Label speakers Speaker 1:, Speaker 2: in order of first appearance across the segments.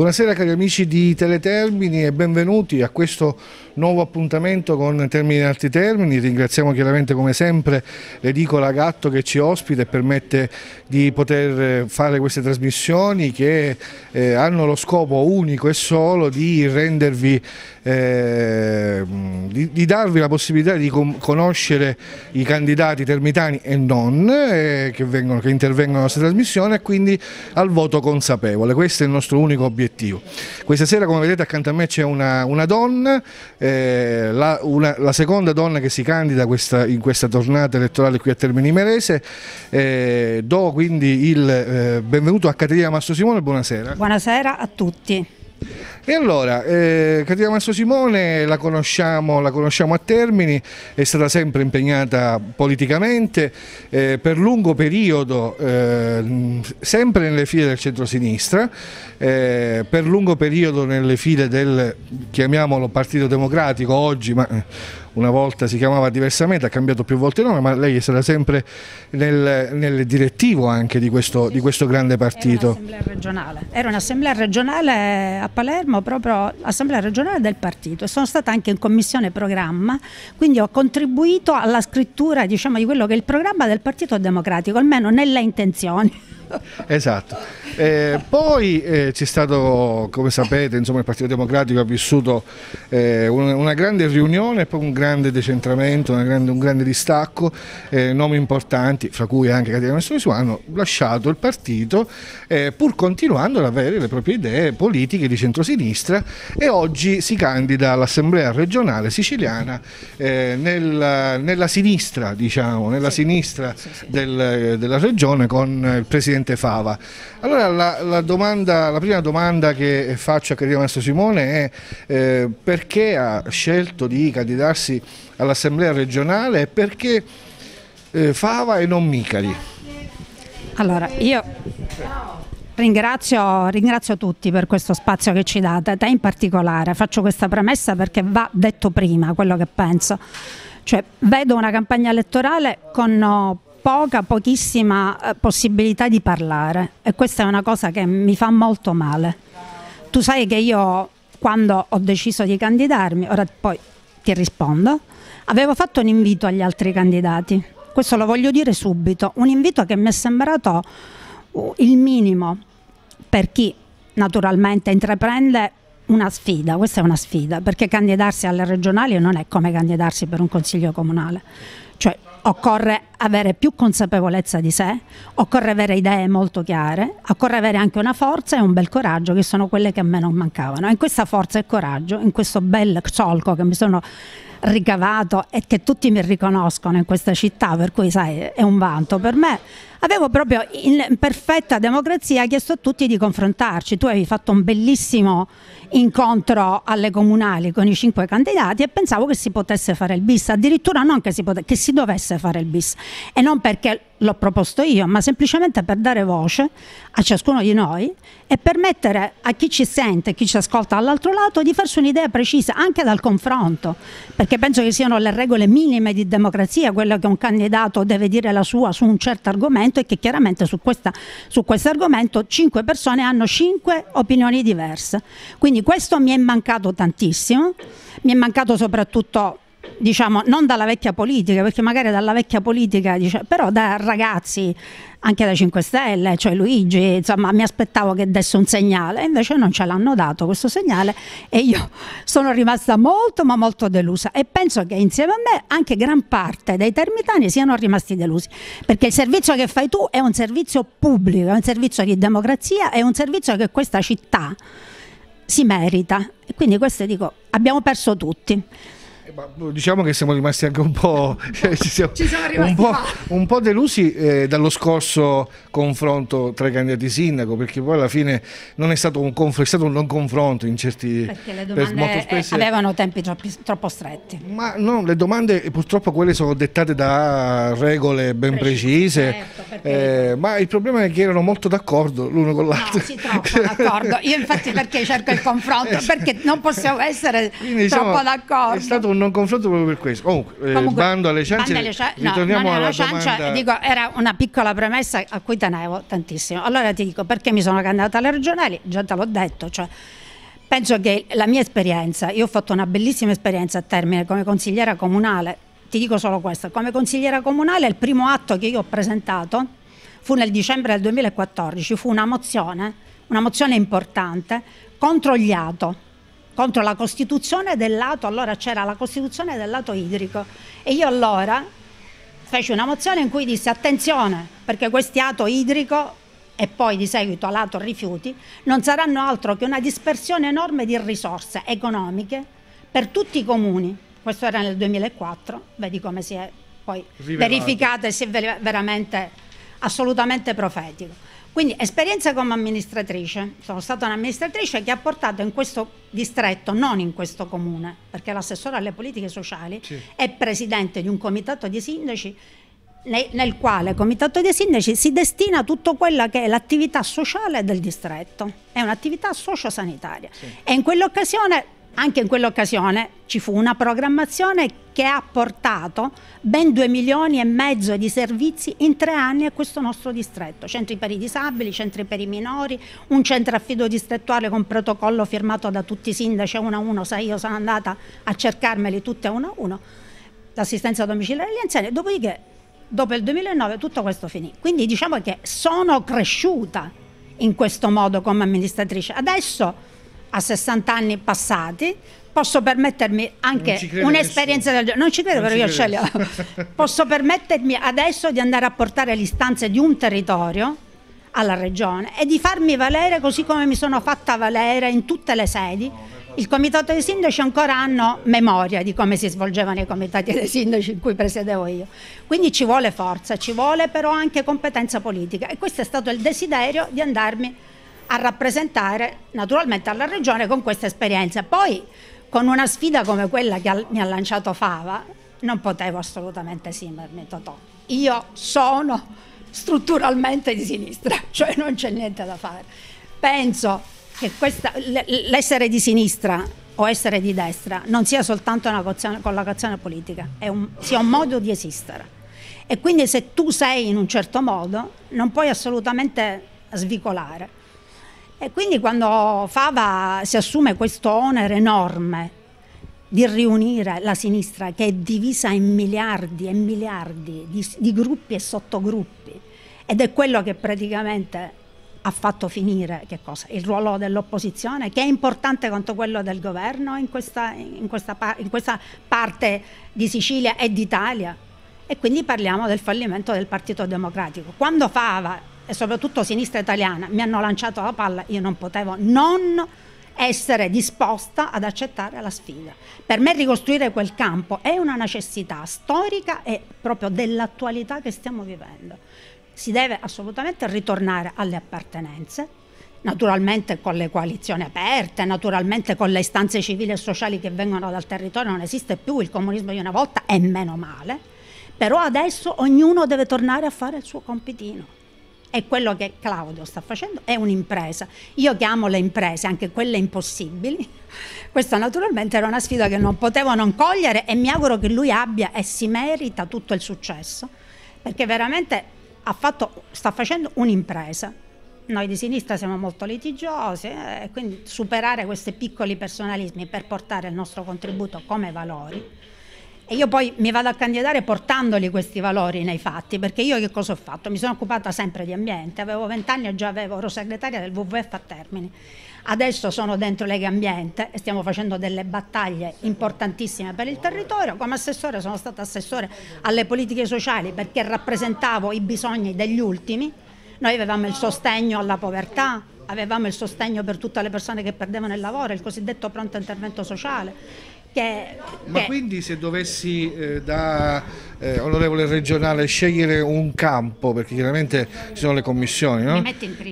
Speaker 1: Buonasera cari amici di Teletermini e benvenuti a questo nuovo appuntamento con Termini in Altri Termini. Ringraziamo chiaramente come sempre l'edicola Gatto che ci ospita e permette di poter eh, fare queste trasmissioni che eh, hanno lo scopo unico e solo di rendervi eh, di, di, darvi la possibilità di conoscere i candidati termitani e non eh, che, vengono, che, intervengono nella nostra trasmissione e quindi al voto consapevole, questo è il nostro unico obiettivo. Questa sera come vedete accanto a me c'è una, una, donna, eh, la, una, la, seconda donna che si candida questa, in questa tornata elettorale qui a Termini Merese, eh, do quindi il eh, benvenuto a Caterina Mastro Simone, buonasera. Buonasera a tutti. E allora, eh, Caterina Masso Simone la conosciamo, la conosciamo, a Termini, è stata sempre impegnata politicamente eh, per lungo periodo, eh, sempre nelle file del centrosinistra, eh, per lungo periodo nelle file del, chiamiamolo Partito Democratico oggi, ma una volta si chiamava diversamente, ha cambiato più volte nome, ma lei sarà sempre nel, nel direttivo anche di questo, di questo, grande partito. Era un'assemblea
Speaker 2: regionale, era un'assemblea regionale a Palermo, proprio assemblea regionale del partito e sono stata anche in commissione programma, quindi ho contribuito alla scrittura diciamo, di quello che è il programma del Partito Democratico, almeno nelle intenzioni.
Speaker 1: esatto. Eh, poi eh, c'è stato, come sapete, insomma, il Partito Democratico ha vissuto eh, una, una, grande riunione, poi un grande decentramento, grande, un grande distacco, eh, nomi importanti, fra cui anche Caterina Messorisu, hanno lasciato il partito eh, pur continuando ad avere le proprie idee politiche di centrosinistra e oggi si candida all'Assemblea regionale siciliana eh, nella, nella, sinistra, diciamo, nella sì. sinistra sì, sì. Del, della regione con il Presidente presidente Fava. Allora la, la, domanda, la prima domanda che faccio a Carino Maestro Simone è eh, perché ha scelto di candidarsi all'Assemblea regionale e perché eh, Fava e non Micali?
Speaker 2: Allora io Ringrazio, ringrazio, tutti per questo spazio che ci date, te in particolare. Faccio questa premessa perché va detto prima quello che penso. Cioè, vedo una campagna elettorale con poca, pochissima eh, possibilità di parlare e questa è una cosa che mi fa molto male. Tu sai che io quando ho deciso di candidarmi, ora poi ti rispondo, avevo fatto un invito agli altri candidati, questo lo voglio dire subito, un invito che mi è sembrato uh, il minimo per chi naturalmente intraprende una sfida, questa è una sfida, perché candidarsi alle regionali non è come candidarsi per un consiglio comunale. Cioè, occorre avere più consapevolezza di sé, occorre avere idee molto chiare, occorre avere anche una forza e un bel coraggio che sono quelle che a me non mancavano. E questa forza e coraggio, in questo bel solco che mi sono ricavato e che tutti mi riconoscono in questa città, per cui sai, è un vanto per me avevo proprio in perfetta democrazia chiesto a tutti di confrontarci. Tu avevi fatto un bellissimo incontro alle comunali con i cinque candidati e pensavo che si potesse fare il bis, addirittura non che si, potesse, che si dovesse fare il bis. E non perché l'ho proposto io, ma semplicemente per dare voce a ciascuno di noi e permettere a chi ci sente, chi ci ascolta dall'altro lato, di farsi un'idea precisa anche dal confronto, perché penso che siano le regole minime di democrazia, quello che un candidato deve dire la sua su un certo argomento argomento e che chiaramente su, questa, su questo argomento cinque persone hanno cinque opinioni diverse. Quindi questo mi è mancato tantissimo, mi è mancato soprattutto diciamo, non dalla vecchia politica, perché magari dalla vecchia politica, diciamo, però da ragazzi anche da 5 Stelle, cioè Luigi, insomma mi aspettavo che desse un segnale, invece non ce l'hanno dato questo segnale e io sono rimasta molto ma molto delusa e penso che insieme a me anche gran parte dei termitani siano rimasti delusi, perché il servizio che fai tu è un servizio pubblico, è un servizio di democrazia, è un servizio che questa città si merita e quindi questo dico abbiamo perso tutti
Speaker 1: diciamo che siamo rimasti anche un po', ci siamo, ci siamo un, po', un, po', delusi eh, dallo scorso confronto tra i candidati sindaco, perché poi alla fine non è stato un, confronto, è stato un non confronto in certi... Perché
Speaker 2: le domande per, eh, avevano tempi troppi, troppo stretti.
Speaker 1: Ma no, le domande purtroppo quelle sono dettate da regole ben precise, certo, eh, ma il problema è che erano molto d'accordo l'uno con l'altro. No,
Speaker 2: sì, d'accordo. Io infatti perché cerco il confronto, eh, perché non possiamo essere Quindi, diciamo, troppo diciamo, d'accordo.
Speaker 1: È stato un non un confronto proprio per questo. Comunque, eh, Comunque eh, bando alle ciance, bando alle cia- ritorniamo no, alla ciancia, dico,
Speaker 2: era una piccola premessa a cui tenevo tantissimo. Allora ti dico perché mi sono candidata alle regionali, già te l'ho detto, cioè penso che la mia esperienza, io ho fatto una bellissima esperienza a termine come consigliera comunale, ti dico solo questo, come consigliera comunale il primo atto che io ho presentato fu nel dicembre del 2014, fu una mozione, una mozione importante contro gli ATO contro la Costituzione del lato, allora c'era la Costituzione del lato idrico e io allora feci una mozione in cui disse attenzione perché questi lato idrico e poi di seguito lato rifiuti, non saranno altro che una dispersione enorme di risorse economiche per tutti i comuni. Questo era nel 2004, vedi come si è poi Rivelato. verificata e si è veramente assolutamente profetico. Quindi esperienza come amministratrice, sono stata un'amministratrice che ha portato in questo distretto, non in questo comune, perché l'assessore alle politiche sociali sì. è presidente di un comitato di sindaci nel quale comitato dei sindaci si destina tutto quella che è l'attività sociale del distretto, è un'attività sociosanitaria sì. e in quell'occasione anche in quell'occasione ci fu una programmazione che ha portato ben 2 milioni e mezzo di servizi in tre anni a questo nostro distretto. Centri per i disabili, centri per i minori, un centro affido distrettuale con protocollo firmato da tutti i sindaci uno a uno, sai io sono andata a cercarmeli tutte uno a uno, l'assistenza domiciliare agli anziani, dopodiché dopo il 2009 tutto questo finì. Quindi diciamo che sono cresciuta in questo modo come amministratrice. Adesso a 60 anni passati posso permettermi anche un'esperienza del genere, non ci credo non però ci io credo. ce l'ho, posso permettermi adesso di andare a portare le istanze di un territorio alla regione e di farmi valere così come mi sono fatta valere in tutte le sedi. Il comitato dei sindaci ancora hanno memoria di come si svolgevano i comitati dei sindaci in cui presiedevo io. Quindi ci vuole forza, ci vuole però anche competenza politica e questo è stato il desiderio di andarmi a a rappresentare naturalmente alla regione con questa esperienza. Poi con una sfida come quella che mi ha lanciato Fava non potevo assolutamente esimermi Totò. Io sono strutturalmente di sinistra, cioè non c'è niente da fare. Penso che questa, l'essere di sinistra o essere di destra non sia soltanto una collocazione politica, un, sia un modo di esistere. E quindi se tu sei in un certo modo non puoi assolutamente svicolare. E quindi quando Fava si assume questo onere enorme di riunire la sinistra che è divisa in miliardi e miliardi di, di gruppi e sottogruppi ed è quello che praticamente ha fatto finire il ruolo dell'opposizione, che è importante quanto quello del governo in questa, in questa, in questa parte di Sicilia e d'Italia. E quindi parliamo del fallimento del Partito Democratico. Quando Fava e soprattutto sinistra italiana mi hanno lanciato la palla, io non potevo non essere disposta ad accettare la sfida. Per me ricostruire quel campo è una necessità storica e proprio dell'attualità che stiamo vivendo. Si deve assolutamente ritornare alle appartenenze, naturalmente con le coalizioni aperte, naturalmente con le istanze civili e sociali che vengono dal territorio, non esiste più il comunismo di una volta è meno male, però adesso ognuno deve tornare a fare il suo compitino e quello che Claudio sta facendo è un'impresa. Io chiamo le imprese, anche quelle impossibili. Questa naturalmente era una sfida che non potevo non cogliere e mi auguro che lui abbia e si merita tutto il successo, perché veramente fatto, sta facendo un'impresa. Noi di sinistra siamo molto litigiosi eh, e quindi superare questi piccoli personalismi per portare il nostro contributo come valori e io poi mi vado a candidare portandoli questi valori nei fatti, perché io che cosa ho fatto? Mi sono occupata sempre di ambiente, avevo vent'anni e già avevo, ero segretaria del WWF a Termini. Adesso sono dentro Lega Ambiente e stiamo facendo delle battaglie importantissime per il territorio. Come assessore sono stata assessore alle politiche sociali perché rappresentavo i bisogni degli ultimi. Noi avevamo il sostegno alla povertà, avevamo il sostegno per tutte le persone che perdevano il lavoro, il cosiddetto pronto intervento sociale che, Ma che... quindi
Speaker 1: se dovessi eh, da eh, onorevole regionale scegliere un campo, perché chiaramente ci sono le commissioni, no?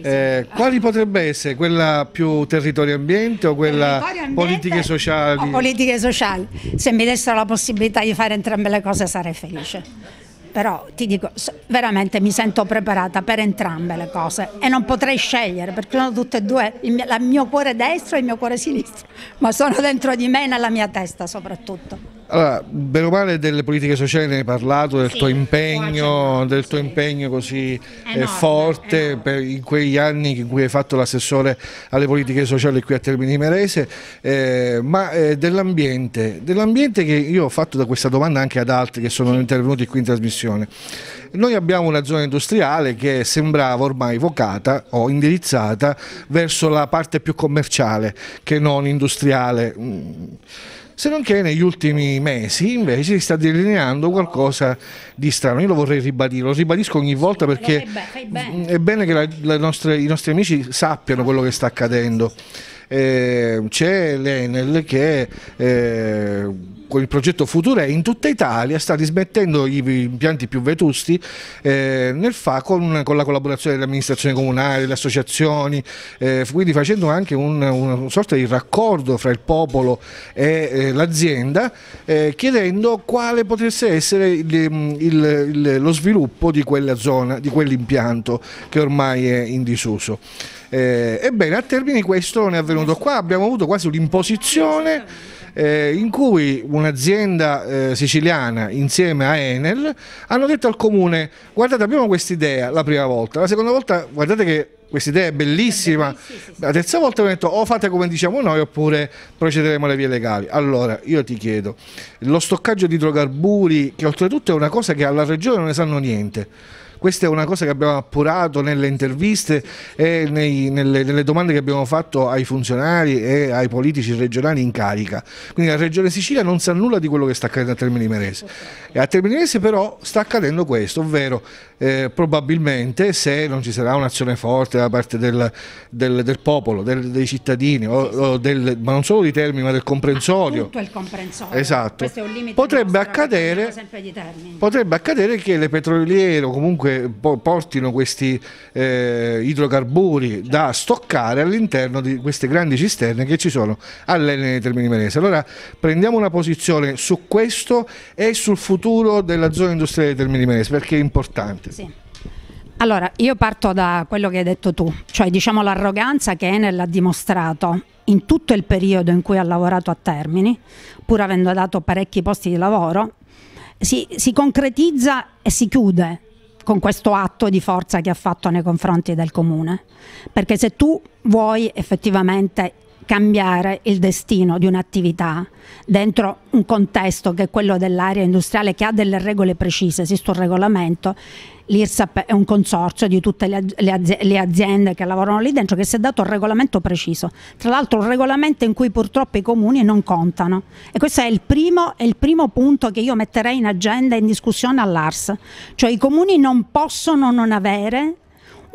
Speaker 1: eh, quali potrebbe essere? Quella più territorio ambiente o quella ambiente, politiche sociali?
Speaker 2: politiche sociali. Se mi dessero la possibilità di fare entrambe le cose sarei felice però ti dico, veramente mi sento preparata per entrambe le cose e non potrei scegliere perché sono tutte e due, il mio, il mio cuore destro e il mio cuore sinistro, ma sono dentro di me e nella mia testa soprattutto.
Speaker 1: Allora, bene o male delle politiche sociali ne hai parlato, del, sì, tuo, impegno, del sì. impegno, così enorme, eh, forte enorme. in quegli anni in cui hai fatto l'assessore alle politiche sociali qui a Termini Merese, eh, ma eh, dell'ambiente, dell'ambiente che io ho fatto da questa domanda anche ad altri che sono intervenuti qui in trasmissione. Noi abbiamo una zona industriale che sembrava ormai vocata o indirizzata verso la parte più commerciale che non industriale mm se non che negli ultimi mesi invece si sta delineando qualcosa di strano. Io lo vorrei ribadire, lo ribadisco ogni volta perché è bene che la, la nostre, i nostri amici sappiano quello che sta accadendo. Eh, c'è l'Enel che eh, con il progetto Future in tutta Italia sta dismettendo gli impianti più vetusti eh, nel FA con, con, la collaborazione dell'amministrazione comunale, delle associazioni, eh, quindi facendo anche un, una sorta di raccordo fra il popolo e eh, l'azienda, eh, chiedendo quale potesse essere il, mm, il, il, lo sviluppo di quella zona, di quell'impianto che ormai è in disuso. Eh, ebbene, a Termini questo non è avvenuto qua, abbiamo avuto quasi un'imposizione eh, in cui un'azienda eh, siciliana insieme a Enel hanno detto al comune guardate abbiamo questa idea la prima volta, la seconda volta guardate che questa idea è bellissima. La terza volta hanno detto o fate come diciamo noi oppure procederemo alle vie legali. Allora io ti chiedo, lo stoccaggio di idrocarburi, che oltretutto è una cosa che alla regione non ne sanno niente questa è una cosa che abbiamo appurato nelle interviste e nei, nelle, nelle, domande che abbiamo fatto ai funzionari e ai politici regionali in carica. Quindi la Regione Sicilia non sa nulla di quello che sta accadendo a Termini Merese. E a Termini Merese però sta accadendo questo, ovvero eh, probabilmente se non ci sarà un'azione forte da parte del, del, del popolo, del, dei cittadini, o, o ma non solo di Termini ma del comprensorio. Tutto
Speaker 2: il comprensorio. Esatto. Potrebbe accadere,
Speaker 1: potrebbe accadere che le petroliere o comunque comunque portino questi eh, idrocarburi certo. da stoccare all'interno di queste grandi cisterne che ci sono all'Enel di Termini Imerese. Allora prendiamo una posizione su questo e sul futuro della zona industriale di Termini Imerese perché è importante. Sì.
Speaker 2: Allora, io parto da quello che hai detto tu, cioè diciamo l'arroganza che Enel ha dimostrato in tutto il periodo in cui ha lavorato a Termini, pur avendo dato parecchi posti di lavoro, si, si concretizza e si chiude con questo atto di forza che ha fatto nei confronti del comune. Perché se tu vuoi effettivamente cambiare il destino di un'attività dentro un contesto che è quello dell'area industriale che ha delle regole precise, esiste un regolamento, l'IRSAP è un consorzio di tutte le, aziende che lavorano lì dentro che si è dato un regolamento preciso, tra l'altro un regolamento in cui purtroppo i comuni non contano e questo è il primo, è il primo punto che io metterei in agenda e in discussione all'ARS, cioè i comuni non possono non avere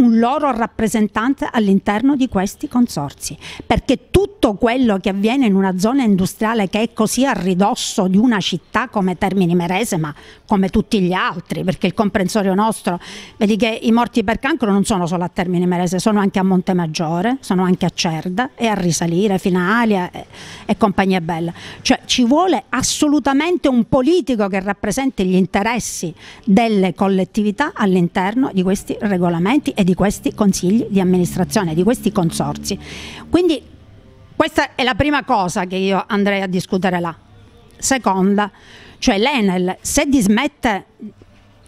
Speaker 2: un loro rappresentante all'interno di questi consorzi, perché tutto quello che avviene in una zona industriale che è così a ridosso di una città come Termini Merese, ma come tutti gli altri, perché il comprensorio nostro, vedi che i morti per cancro non sono solo a Termini Merese, sono anche a Monte Maggiore, sono anche a Cerda e a Risalire, Finalia e, e compagnia bella. Cioè ci vuole assolutamente un politico che rappresenti gli interessi delle collettività all'interno di questi regolamenti e di di questi consigli di amministrazione, di questi consorzi. Quindi questa è la prima cosa che io andrei a discutere là. Seconda, cioè l'Enel se dismette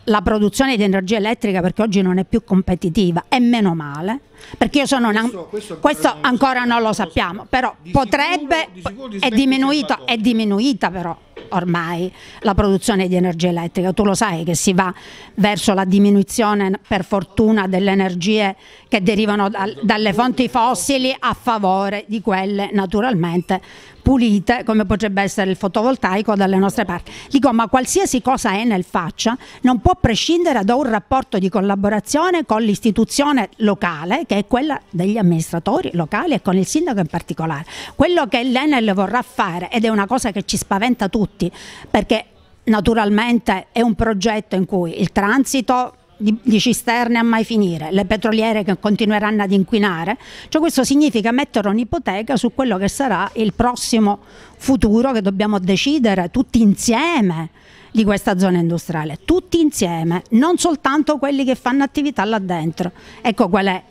Speaker 2: la produzione di energia elettrica perché oggi non è più competitiva e meno male perché io sono questo, una, questo, questo ancora, non, lo sappiamo però di potrebbe sicuro, di sicuro è, diminuita, è diminuita però ormai la produzione di energia elettrica. Tu lo sai che si va verso la diminuzione, per fortuna, delle energie che derivano da, dalle fonti fossili a favore di quelle naturalmente pulite come potrebbe essere il fotovoltaico dalle nostre parti. Dico, ma qualsiasi cosa Enel faccia non può prescindere da un rapporto di collaborazione con l'istituzione locale, che è quella degli amministratori locali e con il sindaco in particolare. Quello che l'Enel vorrà fare, ed è una cosa che ci spaventa tutti, perché naturalmente è un progetto in cui il transito di, di, cisterne a mai finire, le petroliere che continueranno ad inquinare, cioè questo significa mettere un'ipoteca su quello che sarà il prossimo futuro che dobbiamo decidere tutti insieme di questa zona industriale, tutti insieme, non soltanto quelli che fanno attività là dentro. Ecco qual è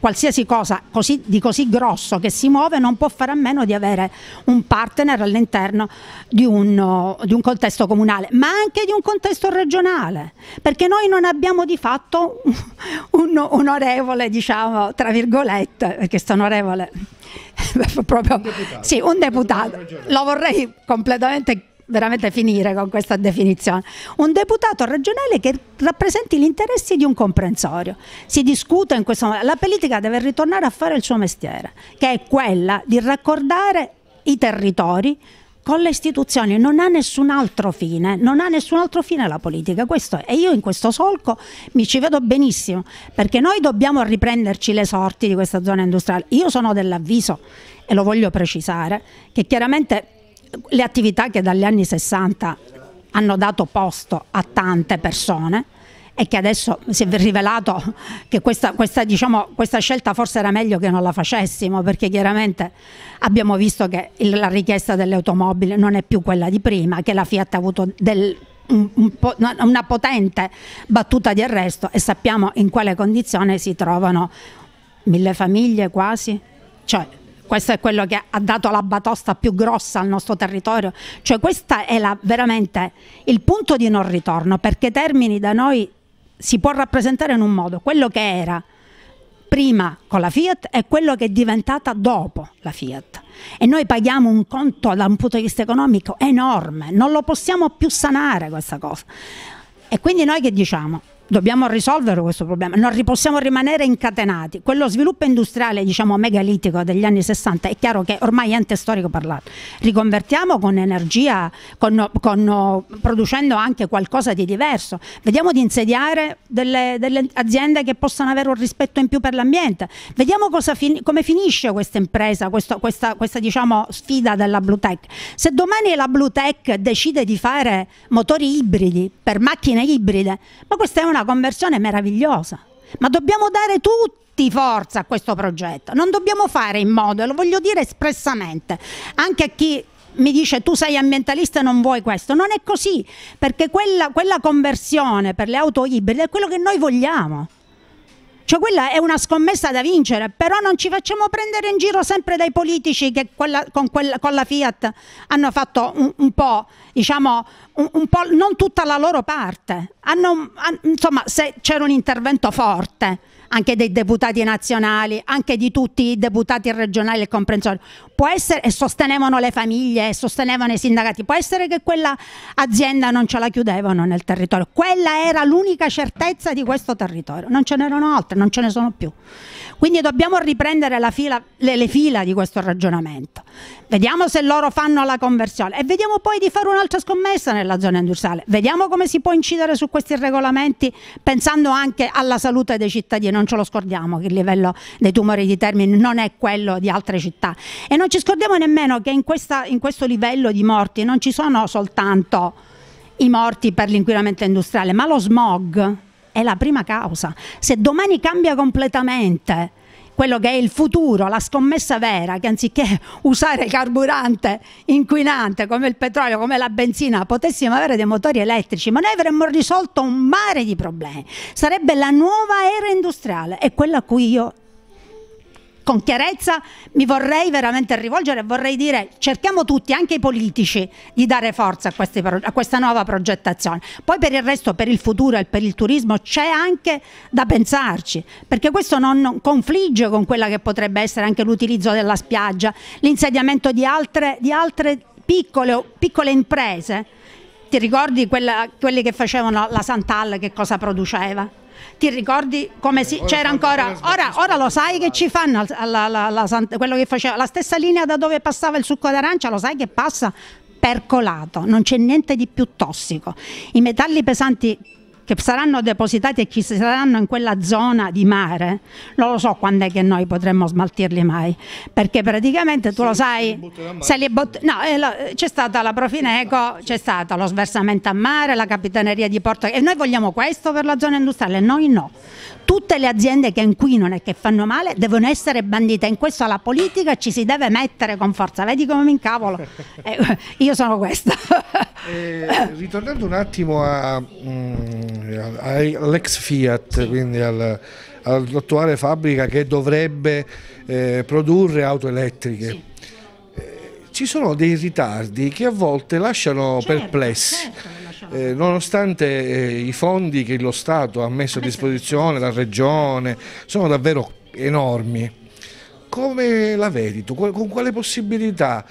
Speaker 2: qualsiasi cosa così, di così grosso che si muove non può fare a meno di avere un partner all'interno di un, di un contesto comunale, ma anche di un contesto regionale, perché noi non abbiamo di fatto un, onorevole, diciamo, tra virgolette, perché sto onorevole proprio un deputato, sì, un deputato. lo vorrei completamente veramente finire con questa definizione. Un deputato regionale che rappresenti gli interessi di un comprensorio. Si discute in questo momento. La politica deve ritornare a fare il suo mestiere, che è quella di raccordare i territori con le istituzioni non ha nessun altro fine, non ha nessun altro fine la politica, questo e io in questo solco mi ci vedo benissimo, perché noi dobbiamo riprenderci le sorti di questa zona industriale. Io sono dell'avviso e lo voglio precisare che chiaramente le attività che dagli anni 60 hanno dato posto a tante persone e che adesso si è rivelato che questa, questa, diciamo, questa, scelta forse era meglio che non la facessimo perché chiaramente abbiamo visto che il, la richiesta delle automobili non è più quella di prima, che la Fiat ha avuto del, un, un po, una potente battuta di arresto e sappiamo in quale condizione si trovano mille famiglie quasi. Cioè, questo è quello che ha dato la batosta più grossa al nostro territorio, cioè questo è la, veramente il punto di non ritorno, perché Termini da noi si può rappresentare in un modo, quello che era prima con la Fiat e quello che è diventata dopo la Fiat. E noi paghiamo un conto da un punto di vista economico enorme, non lo possiamo più sanare questa cosa. E quindi noi che diciamo? dobbiamo risolvere questo problema, non possiamo rimanere incatenati. Quello sviluppo industriale, diciamo, megalitico degli anni 60 è chiaro che ormai è antistorico parlare. Riconvertiamo con energia, con, con, producendo anche qualcosa di diverso. Vediamo di insediare delle, delle, aziende che possano avere un rispetto in più per l'ambiente. Vediamo fin, come finisce questa impresa, questo, questa, questa diciamo, sfida della Blue Tech. Se domani la Blue Tech decide di fare motori ibridi per macchine ibride, ma questa è una una conversione meravigliosa. Ma dobbiamo dare tutti forza a questo progetto. Non dobbiamo fare in modo, lo voglio dire espressamente, anche a chi mi dice tu sei ambientalista e non vuoi questo. Non è così, perché quella, quella conversione per le auto ibride è quello che noi vogliamo. Cioè quella è una scommessa da vincere, però non ci facciamo prendere in giro sempre dai politici che quella, con, quella, con, la Fiat hanno fatto un, un po', diciamo, un, un, po' non tutta la loro parte. Hanno, hanno, insomma, se c'era un intervento forte anche dei deputati nazionali, anche di tutti i deputati regionali e comprensori, può essere, e sostenevano le famiglie, sostenevano i sindacati, può essere che quella azienda non ce la chiudevano nel territorio, quella era l'unica certezza di questo territorio, non ce n'erano altre, non ce ne sono più. Quindi dobbiamo riprendere fila, le, le fila di questo ragionamento, vediamo se loro fanno la conversione e vediamo poi di fare un'altra scommessa nella zona industriale, vediamo come si può incidere su questi regolamenti pensando anche alla salute dei cittadini non ce lo scordiamo che il livello dei tumori di Termini non è quello di altre città e non ci scordiamo nemmeno che in, questa, in questo livello di morti non ci sono soltanto i morti per l'inquinamento industriale, ma lo smog è la prima causa. Se domani cambia completamente quello che è il futuro, la scommessa vera, che anziché usare carburante inquinante come il petrolio, come la benzina, potessimo avere dei motori elettrici, ma noi avremmo risolto un mare di problemi. Sarebbe la nuova era industriale, è quella a cui io con chiarezza mi vorrei veramente rivolgere e vorrei dire cerchiamo tutti, anche i politici, di dare forza a, queste, a questa nuova progettazione. Poi per il resto, per il futuro e per il turismo c'è anche da pensarci, perché questo non confligge con quella che potrebbe essere anche l'utilizzo della spiaggia, l'insediamento di altre, di altre piccole, piccole imprese ti ricordi quella, quelli che facevano la Santal che cosa produceva? ti ricordi come si, eh, c'era ancora ora, ora, lo sai che ci fanno alla, alla, alla, quello che faceva la stessa linea da dove passava il succo d'arancia lo sai che passa percolato non c'è niente di più tossico i metalli pesanti che saranno depositati e ci saranno in quella zona di mare, non lo so quando è che noi potremmo smaltirli mai, perché praticamente tu se lo sai, se li bott- no, eh, eh, c'è stata la Profineco, c'è stato lo sversamento a mare, la capitaneria di Porto e noi vogliamo questo per la zona industriale, noi no. Tutte le aziende che inquinano e che fanno male devono essere bandite, in questo la politica ci si deve mettere con forza, vedi come mi incavolo? Eh, io sono questa.
Speaker 1: eh, ritornando un attimo a... Mm, eh, all'ex Fiat, quindi all'attuale fabbrica che dovrebbe eh, produrre auto elettriche. Sì. Eh, ci sono dei ritardi che a volte lasciano certo, perplessi. Certo. Eh, nonostante eh, i fondi che lo Stato ha messo a disposizione, la Regione, sono davvero enormi. Come la vedi tu? Con quale possibilità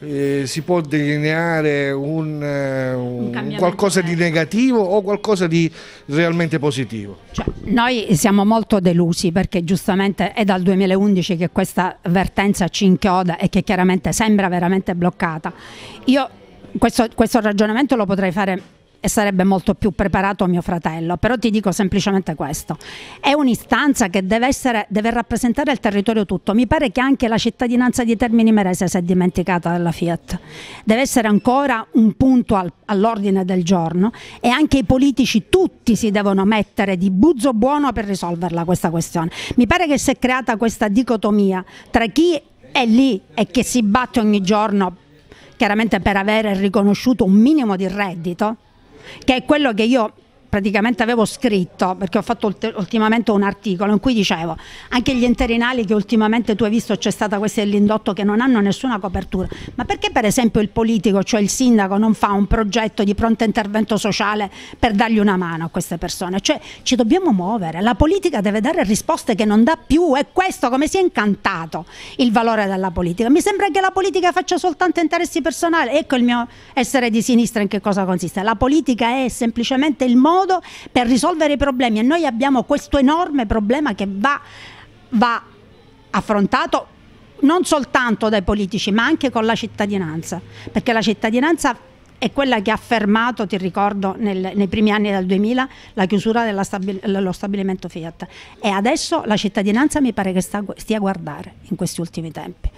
Speaker 1: eh, si può delineare un, eh, un qualcosa di eh. negativo o qualcosa di realmente positivo? Cioè,
Speaker 2: noi siamo molto delusi perché giustamente è dal 2011 che questa vertenza ci inchioda e che chiaramente sembra veramente bloccata. Io questo, questo ragionamento lo potrei fare e sarebbe molto più preparato mio fratello, però ti dico semplicemente questo. È un'istanza che deve, essere, deve rappresentare il territorio tutto. Mi pare che anche la cittadinanza di Termini Merese si è dimenticata della Fiat. Deve essere ancora un punto al, all'ordine del giorno e anche i politici tutti si devono mettere di buzzo buono per risolverla questa questione. Mi pare che si è creata questa dicotomia tra chi è lì e che si batte ogni giorno chiaramente per avere riconosciuto un minimo di reddito che è quello che io praticamente avevo scritto, perché ho fatto ultimamente un articolo in cui dicevo anche gli interinali che ultimamente tu hai visto c'è stata questa dell'indotto che non hanno nessuna copertura, ma perché per esempio il politico, cioè il sindaco, non fa un progetto di pronto intervento sociale per dargli una mano a queste persone? Cioè ci dobbiamo muovere, la politica deve dare risposte che non dà più, è questo come si è incantato il valore della politica. Mi sembra che la politica faccia soltanto interessi personali, ecco il mio essere di sinistra in che cosa consiste. La politica è semplicemente il modo modo per risolvere i problemi e noi abbiamo questo enorme problema che va, va affrontato non soltanto dai politici ma anche con la cittadinanza, perché la cittadinanza è quella che ha fermato, ti ricordo, nel, nei primi anni del 2000 la chiusura stabil- dello stabilimento Fiat e adesso la cittadinanza mi pare che sta, stia a guardare in questi ultimi tempi.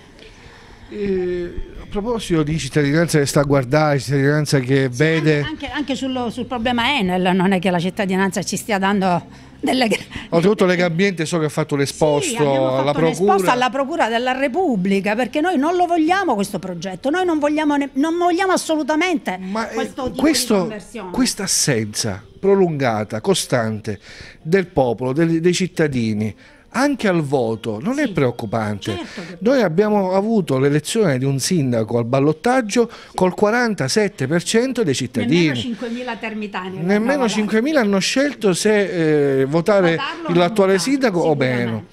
Speaker 1: Eh, a proposito di cittadinanza che sta a guardare, cittadinanza che sì, vede... Anche,
Speaker 2: anche sullo, sul problema Enel, non è che la cittadinanza ci stia dando delle...
Speaker 1: Oltretutto Legambiente so che ha fatto l'esposto sì, alla fatto L'esposto alla
Speaker 2: Procura della Repubblica perché noi non lo vogliamo questo progetto, noi non vogliamo, ne... non vogliamo assolutamente Ma eh, questo, questo Questa
Speaker 1: assenza prolungata, costante del popolo, del, dei cittadini anche al voto non sì, è preoccupante. Certo Noi abbiamo avuto l'elezione di un sindaco al ballottaggio sì. col 47% dei cittadini. Nemmeno
Speaker 2: 5.000 termitani. Nemmeno
Speaker 1: 5.000 hanno scelto se eh, votare l'attuale sindaco o meno.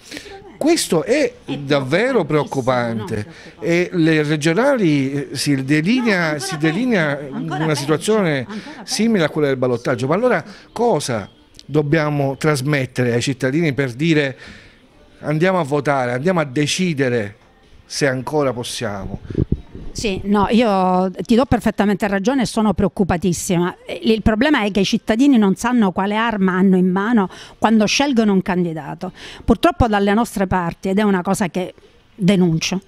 Speaker 1: Questo è, è davvero preoccupante no, e le regionali eh, si delinea, no, si delinea una situazione simile a quella del ballottaggio. Ma allora cosa dobbiamo trasmettere ai cittadini per dire andiamo a votare, andiamo a decidere se ancora possiamo.
Speaker 2: Sì, no, io ti do perfettamente ragione e sono preoccupatissima. Il problema è che i cittadini non sanno quale arma hanno in mano quando scelgono un candidato. Purtroppo dalle nostre parti, ed è una cosa che denuncio.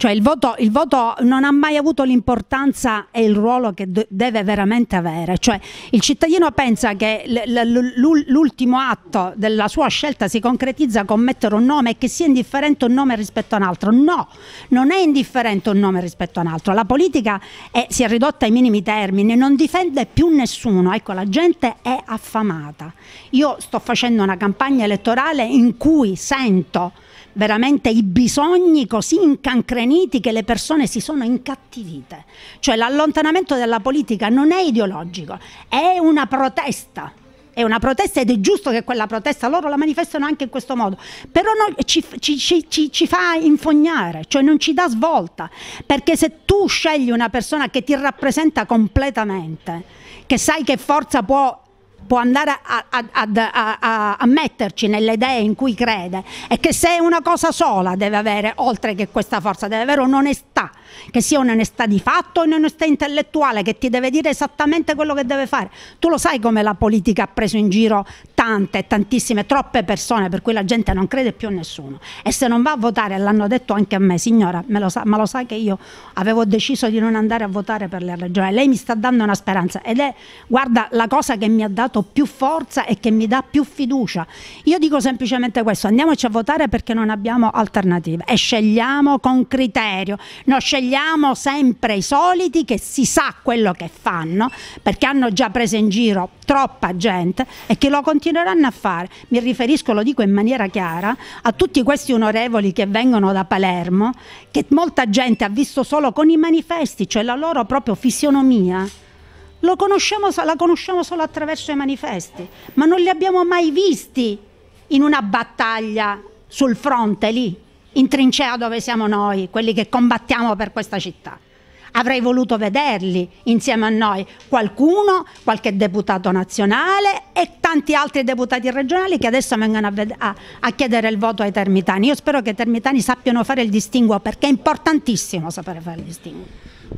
Speaker 2: Cioè il voto, il voto, non ha mai avuto l'importanza e il ruolo che deve veramente avere. Cioè il cittadino pensa che l'ultimo atto della sua scelta si concretizza con mettere un nome e che sia indifferente un nome rispetto a un altro. No, non è indifferente un nome rispetto a un altro. La politica è, si è ridotta ai minimi termini, non difende più nessuno. Ecco, la gente è affamata. Io sto facendo una campagna elettorale in cui sento veramente i bisogni così incancreniti che le persone si sono incattivite. Cioè l'allontanamento dalla politica non è ideologico, è una protesta è una protesta ed è giusto che quella protesta loro la manifestano anche in questo modo, però noi, ci, ci, ci, ci, fa infognare, cioè non ci dà svolta, perché se tu scegli una persona che ti rappresenta completamente, che sai che forza può può andare a, a, a, a, metterci nelle idee in cui crede e che se è una cosa sola deve avere, oltre che questa forza, deve avere un'onestà, che sia un'onestà di fatto, un'onestà intellettuale che ti deve dire esattamente quello che deve fare. Tu lo sai come la politica ha preso in giro tante, tantissime, troppe persone per cui la gente non crede più a nessuno. E se non va a votare, l'hanno detto anche a me, signora, me lo sa, ma lo sa che io avevo deciso di non andare a votare per le regioni. Lei mi sta dando una speranza ed è, guarda, la cosa che mi ha dato più forza e che mi dà più fiducia. Io dico semplicemente questo, andiamoci a votare perché non abbiamo alternative e scegliamo con criterio, non scegliamo sempre i soliti che si sa quello che fanno perché hanno già preso in giro troppa gente e che lo continuano continueranno a fare, mi riferisco, lo dico in maniera chiara, a tutti questi onorevoli che vengono da Palermo, che molta gente ha visto solo con i manifesti, cioè la loro proprio fisionomia. Conosciamo, la conosciamo solo attraverso i manifesti, ma non li abbiamo mai visti in una battaglia sul fronte lì, in trincea dove siamo noi, quelli che combattiamo per questa città avrei voluto vederli insieme a noi, qualcuno, qualche deputato nazionale e tanti altri deputati regionali che adesso vengono a, a, a, chiedere il voto ai termitani. Io spero che i termitani sappiano fare il distinguo perché è importantissimo sapere fare il distinguo.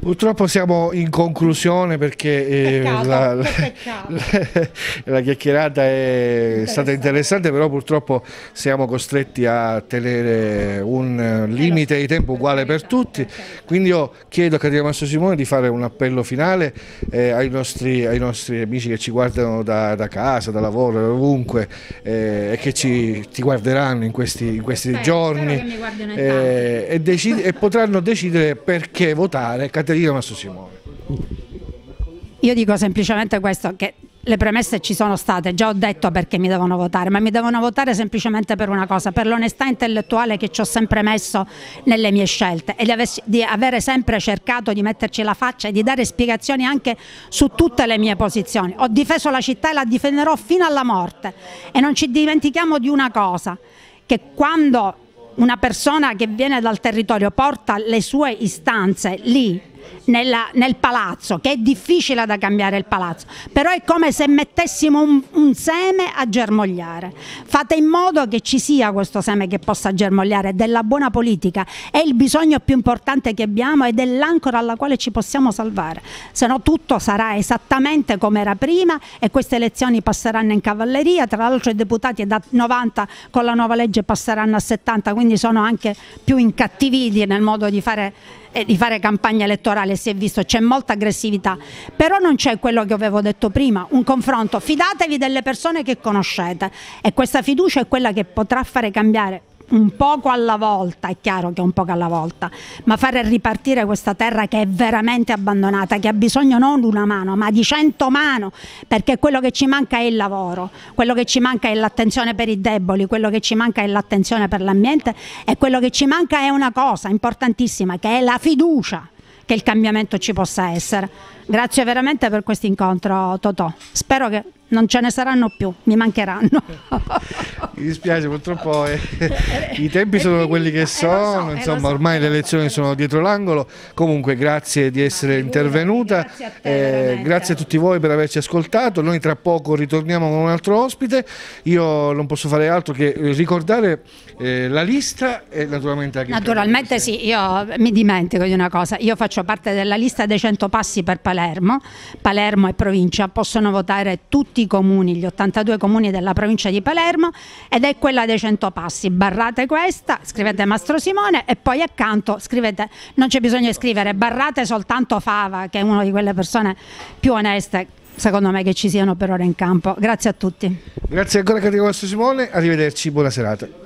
Speaker 1: Purtroppo siamo in conclusione perché eh, peccato, la, la, la, la, chiacchierata è stata interessante, però purtroppo siamo costretti a tenere un limite di tempo uguale per tutti. Quindi io chiedo a Caterina Mastro Simone di fare un appello finale eh, ai, nostri, ai, nostri, amici che ci guardano da, da casa, da lavoro, ovunque eh, e che ci, ti guarderanno in questi, in questi spero, giorni spero eh, e, e, e, potranno decidere perché votare. Caterina niente di su si muove.
Speaker 2: Io dico semplicemente questo, che le premesse ci sono state, già ho detto perché mi devono votare, ma mi devono votare semplicemente per una cosa, per l'onestà intellettuale che ci ho sempre messo nelle mie scelte e di, avere sempre cercato di metterci la faccia e di dare spiegazioni anche su tutte le mie posizioni. Ho difeso la città e la difenderò fino alla morte e non ci dimentichiamo di una cosa, che quando una persona che viene dal territorio porta le sue istanze lì nella, nel palazzo, che è difficile da cambiare il palazzo, però è come se mettessimo un, un seme a germogliare. Fate in modo che ci sia questo seme che possa germogliare, della buona politica, è il bisogno più importante che abbiamo ed è l'ancora alla quale ci possiamo salvare, se no tutto sarà esattamente come era prima e queste elezioni passeranno in cavalleria, tra l'altro i deputati da 90 con la nuova legge passeranno a 70, quindi sono anche più incattiviti nel modo di fare e di fare campagna elettorale, si è visto, c'è molta aggressività, però non c'è quello che avevo detto prima, un confronto, fidatevi delle persone che conoscete e questa fiducia è quella che potrà fare cambiare un poco alla volta, è chiaro che un poco alla volta, ma fare ripartire questa terra che è veramente abbandonata, che ha bisogno non di una mano, ma di cento mano, perché quello che ci manca è il lavoro, quello che ci manca è l'attenzione per i deboli, quello che ci manca è l'attenzione per l'ambiente e quello che ci manca è una cosa importantissima, che è la fiducia che il cambiamento ci possa essere. Grazie veramente per questo incontro Totò, spero che non ce ne saranno più, mi mancheranno.
Speaker 1: mi dispiace purtroppo eh, i tempi sono quelli che eh, sono, so, eh, insomma so, ormai eh, le elezioni sono dietro l'angolo, comunque grazie di essere intervenuta, grazie a, te, eh, grazie a, tutti voi per averci ascoltato, noi tra poco ritorniamo con un altro ospite, io non posso fare altro che ricordare eh, la lista e naturalmente anche... Naturalmente
Speaker 2: sì, io mi dimentico di una cosa, io faccio parte della lista dei 100 passi per Parigi Palermo, Palermo e provincia, possono votare tutti i comuni, gli 82 comuni della provincia di Palermo ed è quella dei 100 passi, barrate questa, scrivete Mastro Simone e poi accanto scrivete, non c'è bisogno di scrivere, barrate soltanto Fava che è una di quelle persone più oneste secondo me che ci siano per ora in campo. Grazie a tutti.
Speaker 1: Grazie ancora Carico Mastro Simone, arrivederci, buona serata.